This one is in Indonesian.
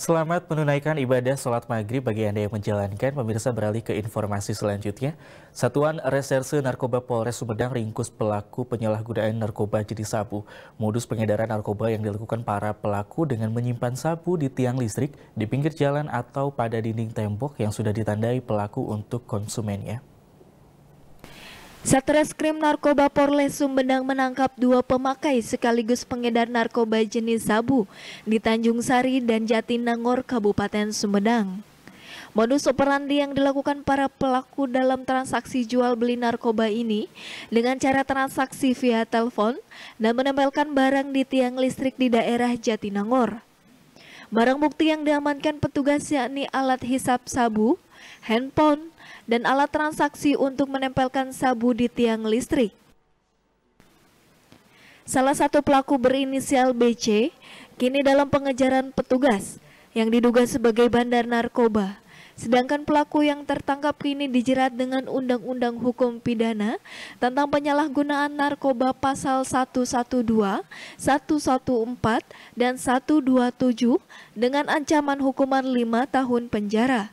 Selamat menunaikan ibadah sholat maghrib bagi Anda yang menjalankan. Pemirsa beralih ke informasi selanjutnya. Satuan Reserse Narkoba Polres Sumedang ringkus pelaku penyalahgunaan narkoba jenis sabu. Modus pengedaran narkoba yang dilakukan para pelaku dengan menyimpan sabu di tiang listrik, di pinggir jalan atau pada dinding tembok yang sudah ditandai pelaku untuk konsumennya. Satreskrim Narkoba Porles Sumedang menangkap dua pemakai sekaligus pengedar narkoba jenis sabu di Tanjung Sari dan Jatinangor, Kabupaten Sumedang. Modus operandi yang dilakukan para pelaku dalam transaksi jual beli narkoba ini dengan cara transaksi via telepon dan menempelkan barang di tiang listrik di daerah Jatinangor. Barang bukti yang diamankan petugas yakni alat hisap sabu, handphone, dan alat transaksi untuk menempelkan sabu di tiang listrik. Salah satu pelaku berinisial BC kini dalam pengejaran petugas yang diduga sebagai bandar narkoba. Sedangkan pelaku yang tertangkap kini dijerat dengan Undang-Undang Hukum Pidana tentang penyalahgunaan narkoba pasal 112, 114, dan 127 dengan ancaman hukuman 5 tahun penjara.